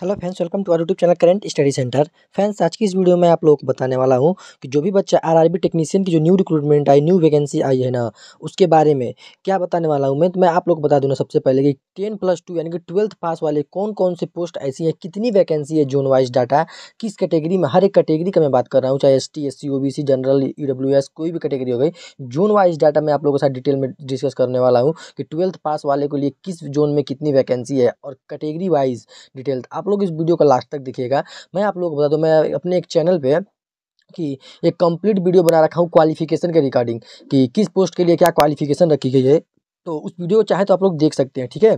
Hello friends welcome to our YouTube channel current study centre friends आज की इस video में आप लोगों को बताने वाला हूँ कि जो भी बच्चा आरआरबी टेक्नीशियन की जो न्यू रिक्रूटमेंट आई न्यू वैकेंसी आई है ना उसके बारे में क्या बताने वाला हूँ मैं तो मैं आप लोग बता दूँ सबसे पहले कि टेन प्लस टू यानी कि ट्वेल्थ पास वाले कौन कौन से पोस्ट ऐसी हैं कितनी वैकेंसी है जोन वाइज डाटा किस कैटेगरी में हर एक कैटेगरी का मैं बात कर रहा हूँ चाहे S T S C general ई कोई भी कैटेगरी हो गई जोन वाइज डाटा मैं आप लोगों के साथ डिटेल में डिस्कस करने वाला हूँ कि ट्वेल्थ पास वाले के लिए किस जोन में कितनी वैकेंसी है और कैटेगरी वाइज डिटेल आप आप लोग इस वीडियो का लास्ट तक देखिएगा मैं आप लोग को बता दूँ मैं अपने एक चैनल पर कि एक कंप्लीट वीडियो बना रखा हूँ क्वालिफिकेशन के रिकॉर्डिंग कि किस पोस्ट के लिए क्या क्वालिफिकेशन रखी गई है तो उस वीडियो को चाहे तो आप लोग देख सकते हैं ठीक है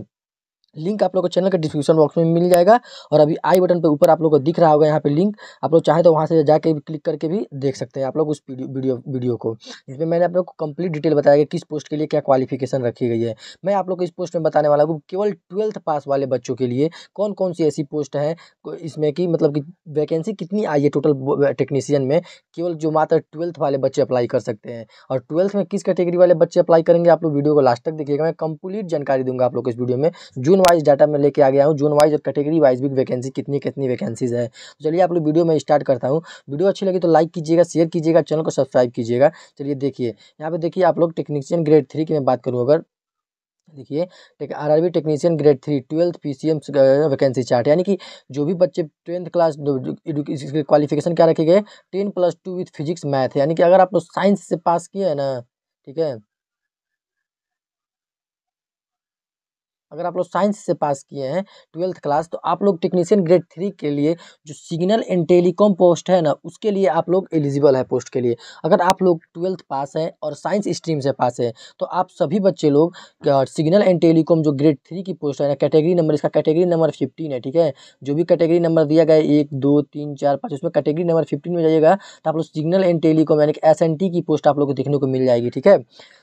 लिंक आप लोग को चैनल के डिस्क्रिप्शन बॉक्स में मिल जाएगा और अभी आई बटन पे ऊपर आप लोग को दिख रहा होगा यहाँ पे लिंक आप लोग चाहे तो वहाँ से जाके क्लिक करके भी देख सकते हैं आप लोग उस वीडियो वीडियो को इसमें मैंने आप लोग को कंप्लीट डिटेल बताया कि किस पोस्ट के लिए क्या क्वालिफिकेशन रखी गई है मैं आप लोग को इस पोस्ट में बताने वाला हूँ केवल ट्वेल्थ पास वाले बच्चों के लिए कौन कौन सी ऐसी पोस्ट है इसमें कि मतलब कि वैकेंसी कितनी आई है टोटल टेक्नीशियन में केवल जो मात्र ट्वेल्थ वाले बच्चे अप्लाई कर सकते हैं और ट्वेल्थ में किस कैटेगरी वाले बच्चे अप्लाई करेंगे आप लोग वीडियो को लास्ट तक देखिएगा मैं कंप्लीट जानकारी दूंगा आप लोग इस वीडियो में जून वाइज डाटा मैं लेके आ गया हूँ जोन वाइज और कैटेगरी वाइज भी वैकेंसी कितनी कितनी वैकेंसीज है तो चलिए आप लोग वीडियो में स्टार्ट करता हूँ वीडियो अच्छी लगी तो लाइक कीजिएगा शेयर कीजिएगा चैनल को सब्सक्राइब कीजिएगा चलिए देखिए यहाँ पे देखिए आप लोग टेक्नीशियन ग्रेड थ्री की मैं बात करूँ अगर देखिए R R technician grade three twelfth P C vacancy chart यानी कि जो भी बच्चे टेंथ क्लास क्वालिफिकेशन क्या रखे गए ten plus two with physics math यानी कि अगर आप लोग साइंस से पास किए हैं ना ठीक है अगर आप लोग साइंस से पास किए हैं ट्वेल्थ क्लास तो आप लोग टेक्नीशियन ग्रेड थ्री के लिए जो सिग्नल एंड टेलीकॉम पोस्ट है ना उसके लिए आप लोग एलिजिबल है पोस्ट के लिए अगर आप लोग ट्वेल्थ पास हैं और साइंस स्ट्रीम से पास हैं तो आप सभी बच्चे लोग सिग्नल एंड टेलीकॉम जो ग्रेड थ्री की पोस्ट है ना कैटेगरी नंबर इसका कैटेगरी नंबर फिफ्टीन है ठीक है जो भी कैटेगरी नंबर दिया गया एक दो तीन चार पाँच उसमें कैटेगरी नंबर फिफ्टीन में जाइएगा तो आप लोग सिग्नल एंड टेलीकॉम यानी कि एस की पोस्ट आप लोग को देखने को मिल जाएगी ठीक है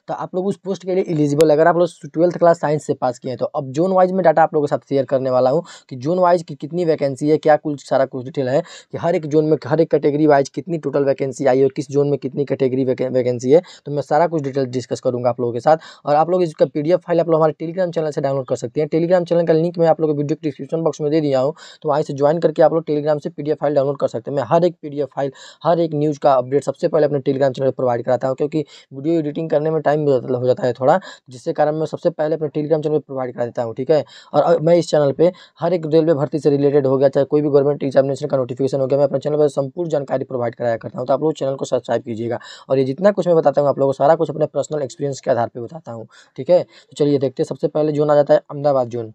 तो आप लोग उस पोस्ट के लिए एलिजिबल अगर आप लोग ट्वेल्थ क्लास साइंस से पास किए हैं तो अब जोन वाइज में डाटा आप लोगों के साथ शेयर करने वाला हूँ कि जोन वाइज की कितनी वैकेंसी है क्या कुछ सारा कुछ डिटेल है कि हर एक जोन में हर एक कैटेगरी वाइज कितनी टोटल वैकेंसी आई है किस जोन में कितनी कैटेगरी वैकेंसी है तो मैं सारा कुछ डिटेल डिस्कस करूँगा आप लोगों के साथ और आप लोग इसका पी फाइल आप लोग हमारे टेलीग्राम चैनल से डाउनलोड कर सकते हैं टेलीग्राम चैनल का लिंक मैं आप को वीडियो डिस्क्रिप्शन बॉक्स में दे दिया हूँ तो वहाँ से ज्वाइन करके आप लोग टेलीग्राम से पी फाइल डाउनलोड कर सकते हैं मैं हर एक पी फाइल हर एक न्यूज़ का अपडेट सबसे पहले अपने टेलीग्राम चैनल पर प्रोवाइड कराता हूँ क्योंकि वीडियो एडिटिंग करने में टाइम टाइम मतलब हो जाता है थोड़ा जिसके कारण मैं सबसे पहले अपने टेलीग्राम चैनल पर प्रोवाइड करा देता हूँ ठीक है और मैं इस चैनल पर हर एक रेलवे भर्ती से रिलेटेड हो गया चाहे कोई भी गवर्नमेंट एग्जामिनेशन का नोटिफिकेशन हो गया मैं अपने चैनल पर संपूर्ण जानकारी प्रोवाइड कराया करता हूँ तो आप लोग चैनल को सब्सक्राइब कीजिएगा और ये जितना कुछ मैं बताता हूँ आप लोगों को सारा कुछ अपने पर्सनल एक्सपीरियंस के आधार पर बताता हूँ ठीक है तो चलिए देखते हैं सबसे पहले जोन आ जाता है अहमदाबाद जोन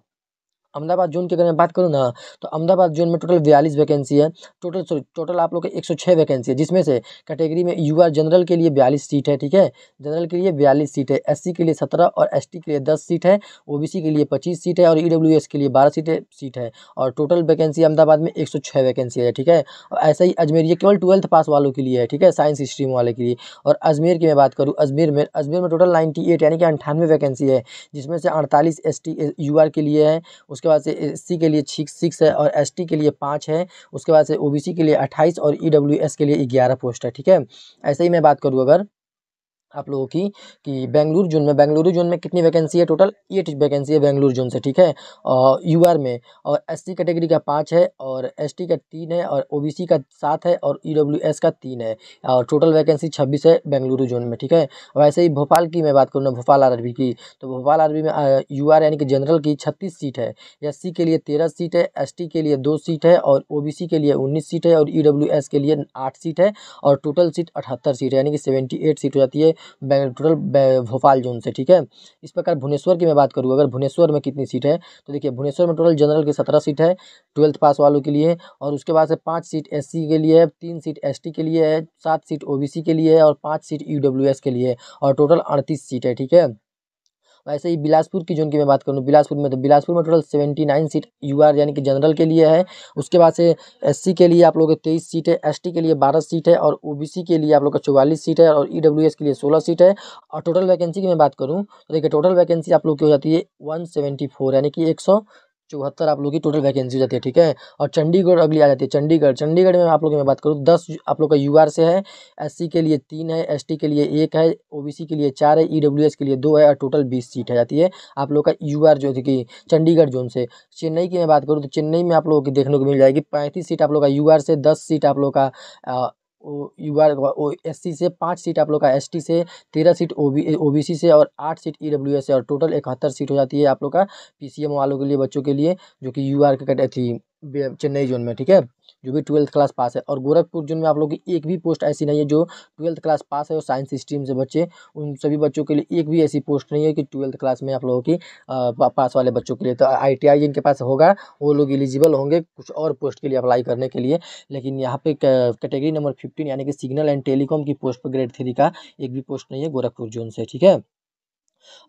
अहमदाबाद जोन की अगर मैं बात करूँ ना तो अहमदाबाद जोन में टोटल बयालीस वैकेंसी है टोटल सॉरी टोटल आप लोग के एक सौ छः वैकेंसी है जिसमें से कैटेगरी में युवा जनरल के लिए बयालीस सीट है ठीक है जनरल के लिए बयालीस सीट है एससी के लिए सत्रह और एसटी के लिए दस सीट है ओबीसी के लिए पच्चीस सीट है और ई e के लिए बारह सीटें सीट है और टोटल वैकेंसी अहमदाबाद में एक सौ छः वैकेंसी है ठीक है और ऐसा ही अजमेर ये केवल ट्वेल्थ पास वालों के लिए है ठीक है साइंस स्ट्रीम वाले के लिए और अजमेर की मैं बात करूँ अजमेर में अजमेर में टोटल नाइन्टी एट यानी कि अंठानवे वैकेंसी है जिसमें से अड़तालीस एस टी के लिए है उसके बाद से एस के लिए सिक्स है और एस के लिए पाँच है उसके बाद से ओ के लिए अट्ठाईस और ई e के लिए ग्यारह पोस्ट है ठीक है ऐसे ही मैं बात करूँ अगर आप लोगों की कि बेंगलुरु जोन में बेंगलुरु जोन में कितनी वैकेंसी है टोटल एट वैकेंसी है बेंगलुरु जोन से ठीक है और यू में और एस कैटेगरी का पाँच है और एस का तीन है और ओ का सात है और ई e का तीन है और टोटल वैकेंसी छब्बीस है बेंगलुरु जोन में ठीक है वैसे ही भोपाल की मैं बात करूँ ना भोपाल आर की तो भोपाल आर में यू यानी कि जनरल की छत्तीस सीट है एस के लिए तेरह सीट है एस के लिए दो सीट है और ओ के लिए उन्नीस सीट है और ई e के लिए आठ सीट है और टोटल सीट अठहत्तर सीट है यानी कि सेवेंटी सीट हो जाती है टोटल भोपाल जोन से ठीक है इस प्रकार भुवनेश्वर की मैं बात करूँ अगर भुवनेश्वर में कितनी सीट है तो देखिए भुवनेश्वर में टोटल जनरल की सत्रह सीट है ट्वेल्थ पास वालों के लिए और उसके बाद से पाँच सीट एस के लिए है तीन सीट एस के लिए है सात सीट ओ के लिए है और पाँच सीट यू e के लिए है और टोटल अड़तीस सीट है ठीक है वैसे ही बिलासपुर की जोन की मैं बात करूँ बिलासपुर में तो बिलासपुर में total seventy nine seat U R यानी कि जनरल के लिए है उसके बाद से एस के लिए आप लोग तेईस सीट है एस के लिए बारह सीट है और ओ के लिए आप लोग का चौवालीस सीट है और ई e के लिए सोलह सीट है और टोटल वैकेंसी की मैं बात करूँ तो देखिए टोटल वैकेंसी आप लोग की हो जाती है वन यानी कि एक चौहत्तर आप लोग की टोटल वैकेंसी हो जाती है ठीक है और चंडीगढ़ अगली आ जाती है चंडीगढ़ चंडीगढ़ में आप लोग में बात करूँ दस आप लोग का यू से है एस के लिए तीन है एस के लिए एक है ओ के लिए चार है ई e के लिए दो है और टोटल बीस सीट है जाती है आप लोग का यू जो कि चंडीगढ़ जोन से चेन्नई की मैं बात करूँ तो चेन्नई में आप लोगों की देखने को मिल जाएगी पैंतीस सीट आप लोग का यू से दस सीट आप लोग का U R O S C से पाँच सीट आप लोग का एस टी से तेरह seat O B O B C से और आठ सीट ई डब्ल्यू एस से और टोटल इकहत्तर सीट हो जाती है आप लोग का पी सी एम वालों के लिए बच्चों के लिए जो कि यू आर के कैटेगरी चेन्नई जोन में ठीक है जो भी ट्वेल्थ क्लास पास है और गोरखपुर जोन में आप लोग की एक भी पोस्ट ऐसी नहीं है जो ट्वेल्थ क्लास पास है और साइंस स्ट्रीम से बच्चे उन सभी बच्चों के लिए एक भी ऐसी पोस्ट नहीं है कि ट्वेल्थ क्लास में आप लोगों की पास वाले बच्चों के लिए तो आई जिनके पास होगा वो लोग एलिजिबल होंगे कुछ और पोस्ट के लिए अप्लाई करने के लिए लेकिन यहाँ पर कैटेगरी नंबर फिफ्टीन यानी कि सिग्नल एंड टेलीकॉम की पोस्ट पर ग्रेड थ्री का एक भी पोस्ट नहीं है गोरखपुर जोन से ठीक है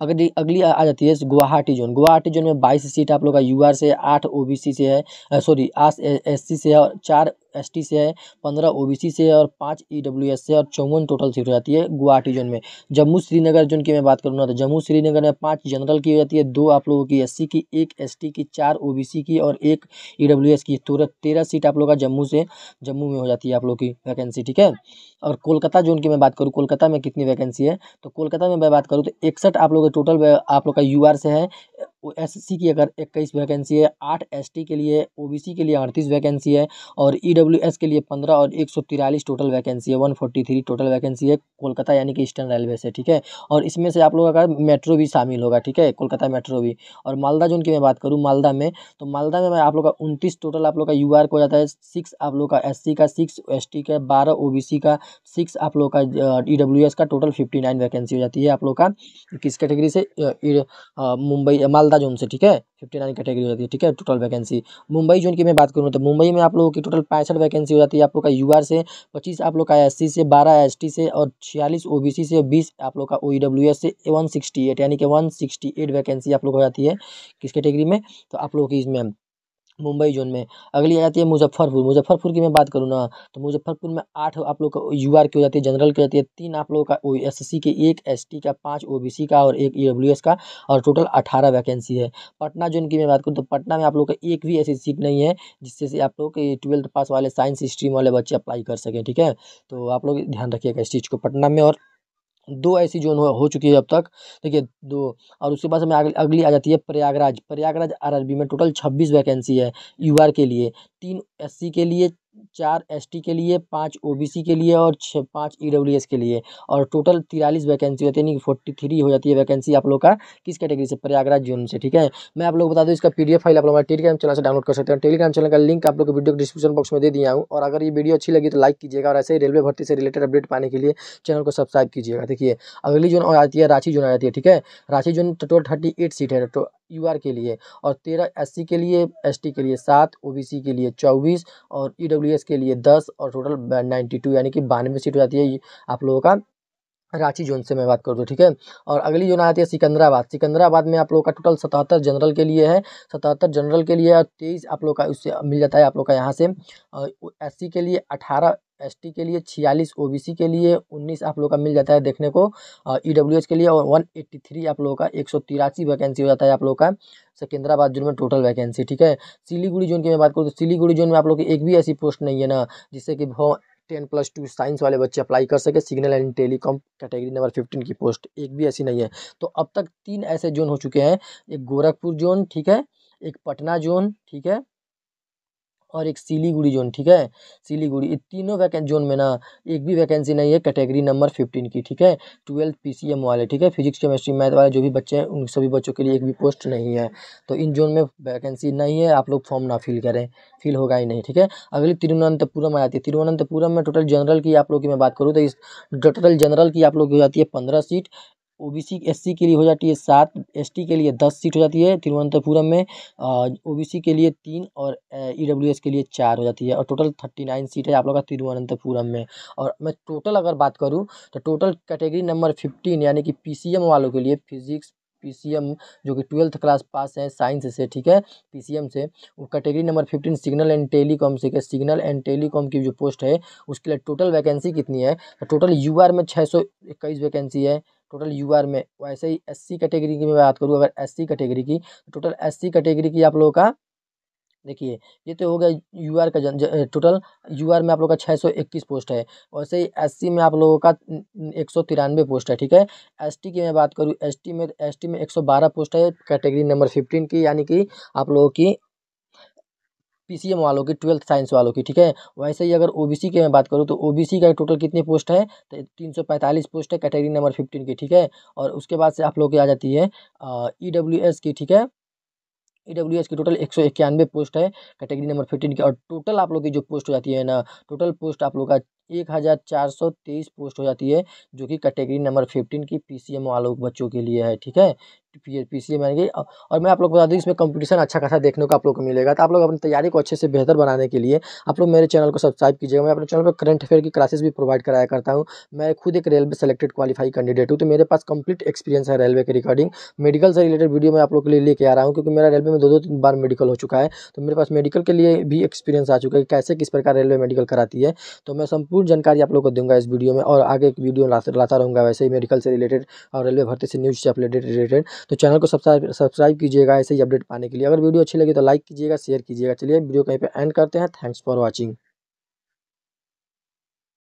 अगली अगली आ, जाती है गुवाहाटी जोन गुवाहाटी जोन में बाईस सीट आप लोग का यू से आठ ओ से है सॉरी आठ एस से है और चार एस टी से है पंद्रह ओ बी सी से है और पाँच ई डब्ल्यू एस से और चौवन टोटल सीट हो जाती है गुवाहाटी जोन में जम्मू श्रीनगर जोन की मैं बात करूँगा तो जम्मू श्रीनगर में पाँच जनरल की हो जाती है दो आप लोगों की एस सी की एक एस टी की चार ओ बी सी की और एक ई डब्ल्यू एस की तो तेरह सीट आप लोग का जम्मू से जम्मू में हो जाती है आप लोग की वैकेंसी ठीक है और कोलकाता जोन की मैं बात करूँ कोलकाता में कितनी वैकेंसी है तो कोलकाता में मैं बात करूँ तो इकसठ आप लोग का टोटल आप लोग का यू आर से है एसएससी की अगर इक्कीस वैकेंसी है आठ एसटी के लिए ओबीसी के लिए अड़तीस वैकेंसी है और ईडब्ल्यूएस e के लिए पंद्रह और एक सौ तिरालीस टोटल वैकेंसी है one forty three total vacancy है कोलकाता यानी कि ईस्टर्न रेलवे से ठीक है और इसमें से आप लोग का मेट्रो भी शामिल होगा ठीक है कोलकाता मेट्रो भी और मालदा जोन की मैं बात करूँ मालदा में तो मालदा में मैं आप लोग का उनतीस टोटल आप लोग का यू आर हो जाता है सिक्स आप लोग का एस का सिक्स एस का बारह ओ का सिक्स आप लोग का ई e का टोटल फिफ्टी वैकेंसी हो जाती है आप लोग का किस कैटेगरी से मुंबई मालदा नंदा जोन से ठीक है फिफ्टी नाइन कैटेगरी हो जाती है ठीक है टोटल वैकेंसी मुंबई जोन की मैं बात करूँ तो मुंबई में आप लोगों की टोटल पैंसठ वैकेंसी हो जाती है आप लोग का यू से पच्चीस आप लोग का एस से बारह एस से और छियालीस ओ से बीस आप लोग का ओ e से वन यानी कि वन वैकेंसी आप लोग हो जाती है किस कैटेगरी में तो आप लोगों की इसमें मुंबई जोन में अगली आ जाती है मुजफ्फरपुर मुजफ्फरपुर की मैं बात करूँ ना तो मुजफ्फरपुर में आठ आप लोग का यू आर की हो जाती है जनरल की हो जाती है तीन आप लोगों का ओ एस सी के एक एस टी का पाँच ओ बी सी का और एक ई डब्ल्यू एस का और टोटल अठारह वैकेंसी है पटना जोन की मैं बात करूँ तो पटना में आप लोग का एक भी ऐसी सीट नहीं है जिससे से आप लोग ट्वेल्थ पास वाले साइंस स्ट्रीम वाले बच्चे अप्लाई कर सकें ठीक है तो आप लोग ध्यान रखिएगा इस चीज़ को पटना में और दो ऐसी जोन हो, हो चुकी है अब तक देखिए दो और उसके बाद हमें अगली आ जाती है प्रयागराज प्रयागराज आरआरबी में टोटल छब्बीस वैकेंसी है हम्म। यूआर के लिए तीन एससी के लिए चार एस टी के लिए पाँच ओ बी सी के लिए और छः पाँच ई डब्ल्यू एस के लिए और टोटल तिरालीस वैकेंसी होती है यानी कि फोर्टी थ्री हो जाती है वैकेंसी आप लोग का किस कैटेगरी से प्रयागराज जोन से ठीक है मैं आप लोग बता दूँ इसका पी डी एफ फाइल आप लोग टेलीग्राम चैनल से डाउनलोड कर सकते हैं टेलीग्राम चैनल का लिंक आप लोग वीडियो डिस्क्रिप्शन बॉक्स में दे दिया हूँ और अगर ये वीडियो अच्छी लगी तो लाइक कीजिएगा और ऐसे ही रेलवे भर्ती से रिलेटेड अपडेट पाने के लिए चैनल को सब्सक्राइब कीजिएगा देखिए अगली जोन आती है रांची जोन आ जाती है ठीक है Ranchi zone total thirty eight seat है तो यू आर के लिए और तेरह एस सी के लिए एस टी के लिए सात ओ बी सी के लिए चौबीस और ई डब्ल्यू एस के लिए दस और टोटल नाइन्टी टू यानी कि बानवे सीट हो जाती है आप लोगों का रांची जोन से मैं बात करूँ ठीक है और अगली जोन आती है सिकंदराबाद सिकंदराबाद में आप लोगों का टोटल सतहत्तर जनरल के लिए है सतहत्तर जनरल के लिए और तेईस आप लोग का उससे मिल जाता है आप लोग का यहाँ से एस के लिए अठारह एसटी के लिए छियालीस ओबीसी के लिए उन्नीस आप लोग का मिल जाता है देखने को ईडब्ल्यू e के लिए और वन एट्टी थ्री आप लोगों का एक सौ तिरासी वैकेंसी हो जाता है आप लोग का सिकंदराबाद जोन में टोटल वैकेंसी ठीक है सिलीगुड़ी जोन की मैं बात करूँ तो सिलीगुड़ी जोन में आप लोग की एक भी ऐसी पोस्ट नहीं है ना जिससे कि टेन प्लस टू साइंस वाले बच्चे अप्लाई कर सके signal and telecom category number fifteen की पोस्ट एक भी ऐसी नहीं है तो अब तक तीन ऐसे जोन हो चुके हैं एक गोरखपुर जोन ठीक है एक पटना जोन ठीक है और एक सिलीगुड़ी जोन ठीक है सिलीगुड़ी तीनों वैकेंसी जोन में ना एक भी वैकेंसी नहीं है कैटेगरी नंबर फिफ्टीन की ठीक है ट्वेल्थ पी सी एम वाले ठीक है फिजिक्स केमिस्ट्री मैथ वाले जो भी बच्चे हैं उन सभी बच्चों के लिए एक भी पोस्ट नहीं है तो इन जोन में वैकेंसी नहीं है आप लोग फॉर्म ना फिल करें फिल होगा ही नहीं ठीक है अगली तिरुवनंतपुरम आ जाती है तिरुवनंतपुरम में टोटल जनरल की आप लोग की मैं बात करूँ तो इस टोटल जनरल की आप लोग की हो जाती है पंद्रह seat O B C S C के लिए हो जाती है सात एस टी के लिए दस सीट हो जाती है तिरुवनंतपुरम में ओ बी सी के लिए तीन और ई डब्ल्यू एस के लिए चार हो जाती है और टोटल थर्टी नाइन सीट है आप लोग का तिरुवनंतपुरम में और मैं टोटल अगर बात करूँ तो टोटल कैटेगरी नंबर फिफ्टीन यानी कि पी सी एम वालों के लिए फिजिक्स एम जो कि ट्वेल्थ क्लास पास है साइंस से ठीक है एम से वो category number fifteen signal and telecom से सिग्नल एंड टेलीकॉम की जो पोस्ट है उसके लिए टोटल वैकेंसी कितनी है टोटल तो यूआर में छः सौ इक्कीस वैकेंसी है टोटल यू आर में वैसे ही एस सी कैटेगरी की मैं बात करूँ अगर एस सी कैटेगरी की तो टोटल एस सी कैटेगरी की आप लोगों का देखिए ये तो हो गया यू आर का जन, टोटल यू आर में आप लोग का छः सौ इक्कीस पोस्ट है वैसे ही एस सी में आप लोगों का एक सौ तिरानवे पोस्ट है ठीक है एस टी की मैं बात करूँ एस टी में एस टी में एक सौ बारह पोस्ट है कैटेगरी नंबर फिफ्टीन की यानी कि आप लोगों की पी वालों की ट्वेल्थ साइंस वालों की ठीक है वैसे ही अगर ओबीसी की मैं बात करूँ तो ओबीसी का टोटल कितनी पोस्ट है तो तीन सौ पैंतालीस पोस्ट है कैटेगरी नंबर फिफ्टीन की ठीक है और उसके बाद से आप लोग की आ जाती है ई डब्ल्यू एस की ठीक है ई डब्ल्यू एस की टोटल एक सौ इक्यानवे पोस्ट है कैटेगरी नंबर फिफ्टीन की और टोटल आप लोग की जो पोस्ट हो जाती है ना टोटल पोस्ट आप लोग का एक हज़ार चार सौ तेईस पोस्ट हो जाती है जो कि कैटेगरी नंबर फिफ्टीन की पीसीएम वालों बच्चों के लिए है ठीक है पी पी सी एम आएंगे और मैं आप लोग को बता दूँ इसमें कंपटीशन अच्छा खासा देखने को आप लोग को मिलेगा तो आप लोग अपनी तैयारी को अच्छे से बेहतर बनाने के लिए आप लोग मेरे चैनल को सब्सक्राइब कीजिएगा मैं अपने चैनल पर करंट अफेयर की क्लासेस भी प्रोवाइड कराया करता हूँ मैं खुद एक रेलवे सेलेक्टेड क्वालिफाई कैंडिडेट हूँ तो मेरे पास कंप्लीट एक्सपीरियंस है रेलवे के रिगार्डिंग मेडिकल से रिलेटेड वीडियो मैं आप लोग के लिए लेके आ रहा हूँ क्योंकि मेरा रेलवे में दो दो तीन बार मेडिकल हो चुका है तो मेरे पास मेडिकल के लिए भी एक्सपीरियंस आ चुका है कैसे किस प्रकार रेलवे मेडिकल कराती है तो मैं संपूर्ण जरूर जानकारी आप लोग को दूंगा इस वीडियो में और आगे एक वीडियो लाता रहूंगा वैसे ही मेडिकल से रिलेटेड और रेलवे भर्ती से न्यूज़ से अपडेटेड रिलेटेड तो चैनल को सब्सक्राइब सब्सक्राइब कीजिएगा ऐसे ही अपडेट पाने के लिए अगर वीडियो अच्छी लगी तो लाइक कीजिएगा शेयर कीजिएगा चलिए वीडियो कहीं पर एंड करते हैं थैंक्स फॉर वॉचिंग